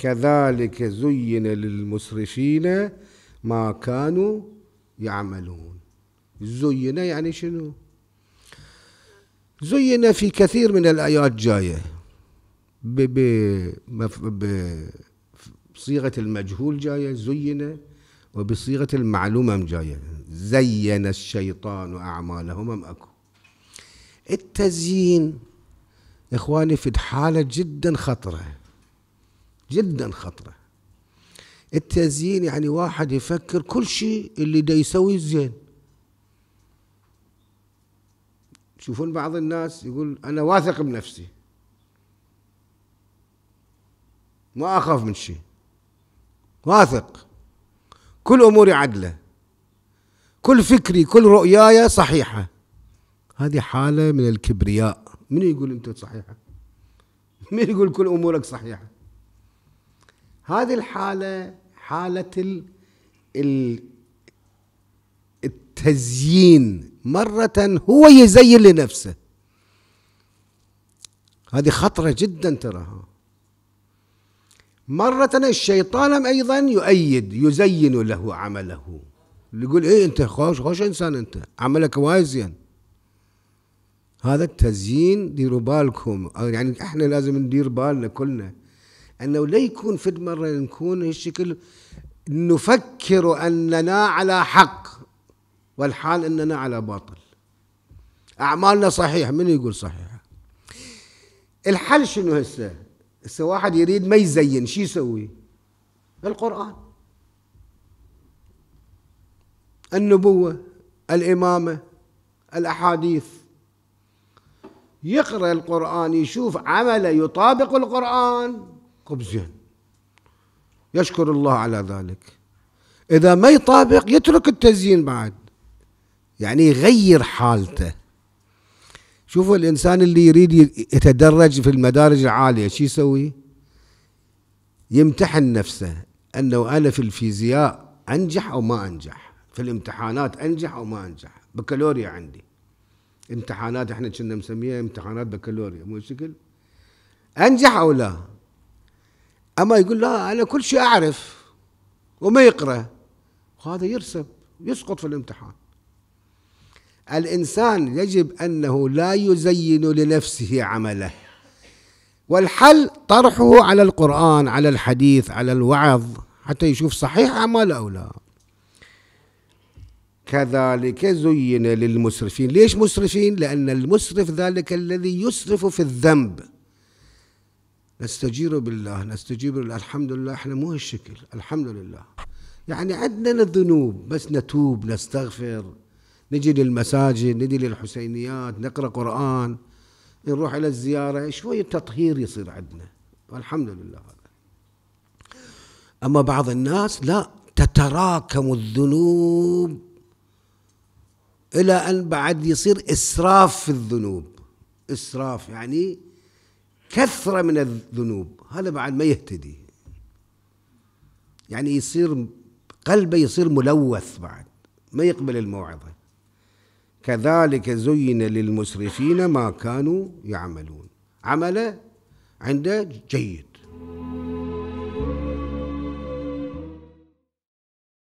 كذلك زين للمسرفين ما كانوا يعملون زين يعني شنو زين في كثير من الآيات جاية بصيغة المجهول جاية زين وبصيغة المعلومة جاية زين الشيطان أعمالهم أكو التزيين إخواني في حالة جدا خطرة جدا خطرة التزيين يعني واحد يفكر كل شيء اللي دا يسويه زين تشوفون بعض الناس يقول أنا واثق بنفسي ما أخاف من شيء واثق كل أموري عدلة كل فكري كل رؤياي صحيحة هذه حالة من الكبرياء من يقول أنت صحيحة من يقول كل أمورك صحيحة هذه الحالة حالة ال... ال... التزيين مرة هو يزين لنفسه هذه خطرة جدا تراها مرة الشيطان أيضا يؤيد يزين له عمله يقول ايه انت خوش خوش انسان انت عملك وايد زين هذا التزيين ديروا بالكم يعني احنا لازم ندير بالنا كلنا انه لا يكون في مره نكون هالشكل نفكر اننا على حق والحال اننا على باطل اعمالنا صحيحه من يقول صحيحه الحل شنو هسه هسه واحد يريد ما يزين شو يسوي القران النبوه الامامه الاحاديث يقرا القران يشوف عمله يطابق القران خبزين يشكر الله على ذلك إذا ما يطابق يترك التزيين بعد يعني يغير حالته شوفوا الإنسان اللي يريد يتدرج في المدارج العالية شو يسوي يمتحن نفسه أنه أنا في الفيزياء أنجح أو ما أنجح في الامتحانات أنجح أو ما أنجح بكالوريا عندي امتحانات احنا كنا مسميها امتحانات بكالوريا مو شكل انجح او لا اما يقول لا انا كل شيء اعرف وما يقرا وهذا يرسب يسقط في الامتحان الانسان يجب انه لا يزين لنفسه عمله والحل طرحه على القران على الحديث على الوعظ حتى يشوف صحيح اعماله او لا كذلك زين للمسرفين ليش مسرفين لأن المسرف ذلك الذي يسرف في الذنب نستجير بالله نستجيب بالله الحمد لله احنا مو هالشكل الحمد لله يعني عندنا الذنوب بس نتوب نستغفر نجي للمساجد نجي للحسينيات نقرا قران نروح الى الزياره شويه تطهير يصير عندنا والحمد لله هذا اما بعض الناس لا تتراكم الذنوب الى ان بعد يصير اسراف في الذنوب اسراف يعني كثرة من الذنوب هذا بعد ما يهتدي يعني يصير قلبه يصير ملوث بعد ما يقبل الموعظة كذلك زين للمسرفين ما كانوا يعملون عمله عنده جيد